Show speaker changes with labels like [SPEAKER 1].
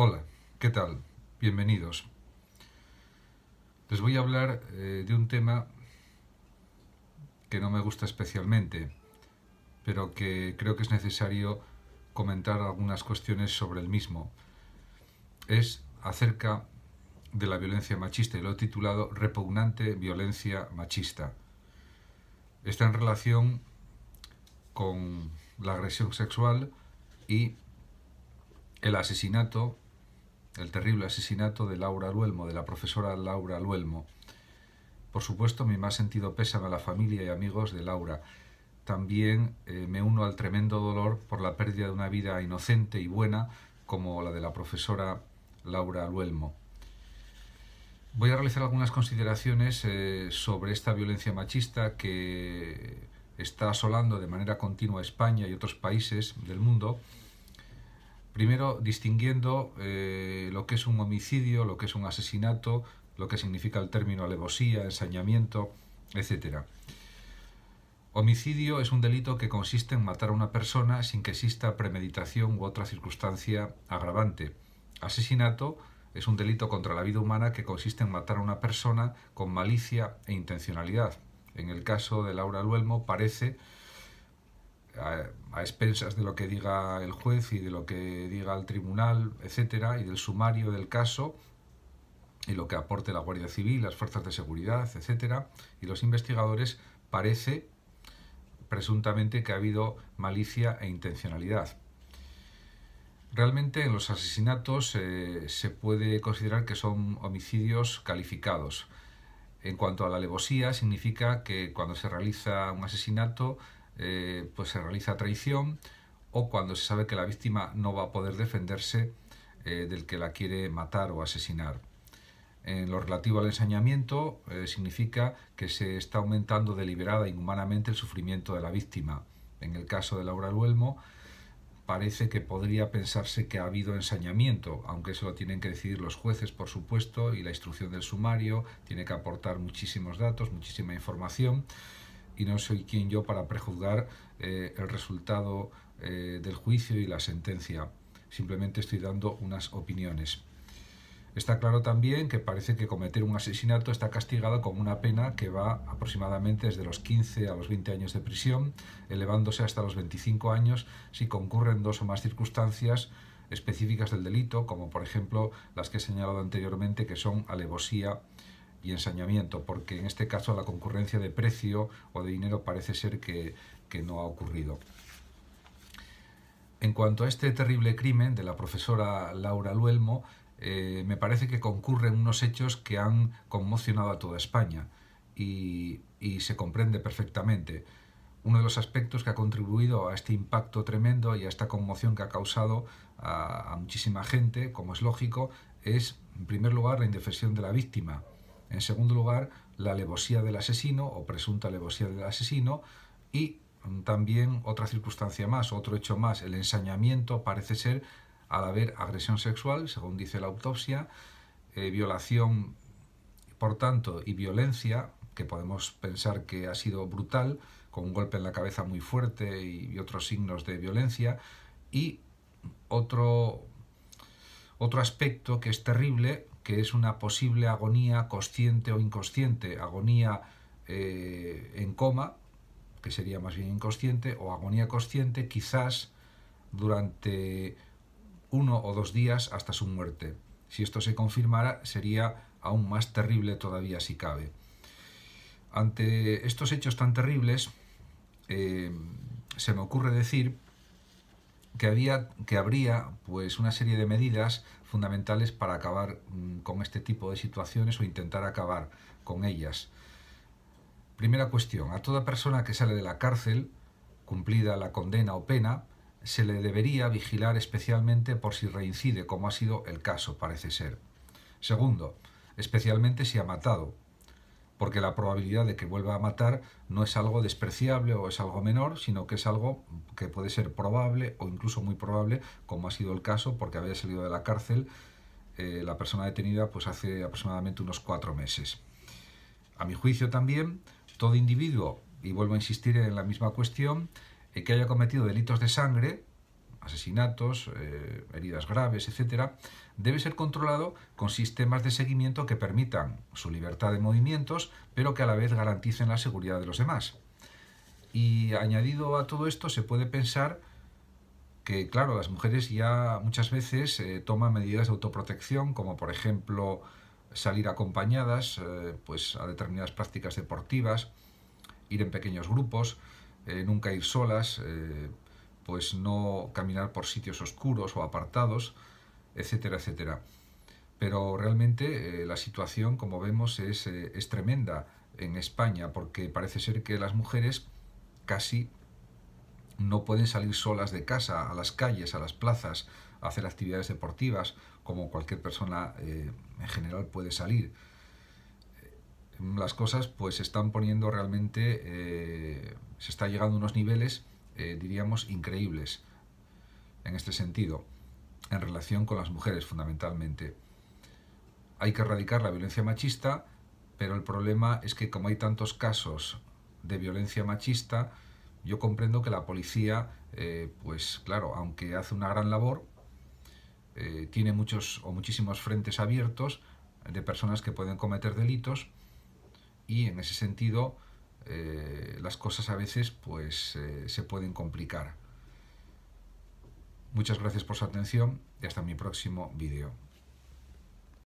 [SPEAKER 1] Hola, ¿qué tal? Bienvenidos. Les voy a hablar eh, de un tema que no me gusta especialmente, pero que creo que es necesario comentar algunas cuestiones sobre el mismo. Es acerca de la violencia machista y lo he titulado Repugnante violencia machista. Está en relación con la agresión sexual y el asesinato el terrible asesinato de Laura Luelmo, de la profesora Laura Luelmo. Por supuesto, mi más sentido pésame a la familia y amigos de Laura. También eh, me uno al tremendo dolor por la pérdida de una vida inocente y buena como la de la profesora Laura Luelmo. Voy a realizar algunas consideraciones eh, sobre esta violencia machista que está asolando de manera continua España y otros países del mundo Primero, distinguiendo eh, lo que es un homicidio, lo que es un asesinato, lo que significa el término alevosía, ensañamiento, etc. Homicidio es un delito que consiste en matar a una persona sin que exista premeditación u otra circunstancia agravante. Asesinato es un delito contra la vida humana que consiste en matar a una persona con malicia e intencionalidad. En el caso de Laura Luelmo parece eh, a expensas de lo que diga el juez y de lo que diga el tribunal, etcétera, y del sumario del caso y lo que aporte la Guardia Civil, las fuerzas de seguridad, etcétera, y los investigadores, parece presuntamente que ha habido malicia e intencionalidad. Realmente en los asesinatos eh, se puede considerar que son homicidios calificados. En cuanto a la alevosía, significa que cuando se realiza un asesinato eh, pues se realiza traición o cuando se sabe que la víctima no va a poder defenderse eh, del que la quiere matar o asesinar. En lo relativo al ensañamiento, eh, significa que se está aumentando deliberada e inhumanamente el sufrimiento de la víctima. En el caso de Laura Luelmo, parece que podría pensarse que ha habido ensañamiento, aunque eso lo tienen que decidir los jueces, por supuesto, y la instrucción del sumario tiene que aportar muchísimos datos, muchísima información y no soy quien yo para prejuzgar eh, el resultado eh, del juicio y la sentencia. Simplemente estoy dando unas opiniones. Está claro también que parece que cometer un asesinato está castigado con una pena que va aproximadamente desde los 15 a los 20 años de prisión, elevándose hasta los 25 años si concurren dos o más circunstancias específicas del delito, como por ejemplo las que he señalado anteriormente, que son alevosía y ensañamiento, porque en este caso la concurrencia de precio o de dinero parece ser que, no ha ocurrido. En cuanto a este terrible crimen de la profesora Laura Luelmo, eh, me parece que concurren unos hechos que han conmocionado a toda España y, se comprende perfectamente. Uno de los aspectos que ha contribuido a este impacto tremendo y a esta conmoción que ha causado a, a muchísima gente, como es lógico, es, en primer lugar, la indefensión de la víctima en segundo lugar, la alevosía del asesino o presunta alevosía del asesino y mm, también otra circunstancia más, otro hecho más, el ensañamiento parece ser al haber agresión sexual, según dice la autopsia, eh, violación, por tanto, y violencia, que podemos pensar que ha sido brutal, con un golpe en la cabeza muy fuerte y, otros signos de violencia, y otro, otro aspecto que es terrible, que es una posible agonía consciente o inconsciente, agonía eh, en coma, que sería más bien inconsciente, o agonía consciente quizás durante uno o dos días hasta su muerte. Si esto se confirmara, sería aún más terrible todavía si cabe. Ante estos hechos tan terribles, eh, se me ocurre decir que, había, que habría pues, una serie de medidas fundamentales para acabar mm, con este tipo de situaciones o intentar acabar con ellas. Primera cuestión, a toda persona que sale de la cárcel, cumplida la condena o pena, se le debería vigilar especialmente por si reincide, como ha sido el caso, parece ser. Segundo, especialmente si ha matado, porque la probabilidad de que vuelva a matar no es algo despreciable o es algo menor, sino que es algo que puede ser probable o incluso muy probable, como ha sido el caso, porque había salido de la cárcel eh, la persona detenida pues hace aproximadamente unos cuatro meses. A mi juicio también, todo individuo, y vuelvo a insistir en la misma cuestión, eh, que haya cometido delitos de sangre, asesinatos, eh, heridas graves, etc., debe ser controlado con sistemas de seguimiento que permitan su libertad de movimientos, pero que a la vez garanticen la seguridad de los demás. Y añadido a todo esto se puede pensar que, claro, las mujeres ya muchas veces eh, toman medidas de autoprotección, como por ejemplo salir acompañadas eh, pues a determinadas prácticas deportivas, ir en pequeños grupos, nunca ir solas, pues no caminar por sitios oscuros o apartados, etcétera, etcétera. Pero realmente eh, la situación, como vemos, eh, es, tremenda en España, porque parece ser que las mujeres casi no pueden salir solas de casa, a las calles, a las plazas, a hacer actividades deportivas, como cualquier persona eh, en general puede salir. Las cosas pues se están poniendo realmente, se está llegando a unos niveles eh, diríamos, increíbles en este sentido, en relación con las mujeres fundamentalmente. Hay que erradicar la violencia machista, pero el problema es que como hay tantos casos de violencia machista, yo comprendo que la policía, eh, pues claro, aunque hace una gran labor, eh, tiene muchos o muchísimos frentes abiertos de personas que pueden cometer delitos y en ese sentido eh, las cosas a veces pues eh, se pueden complicar. Muchas gracias por su atención y hasta mi próximo vídeo.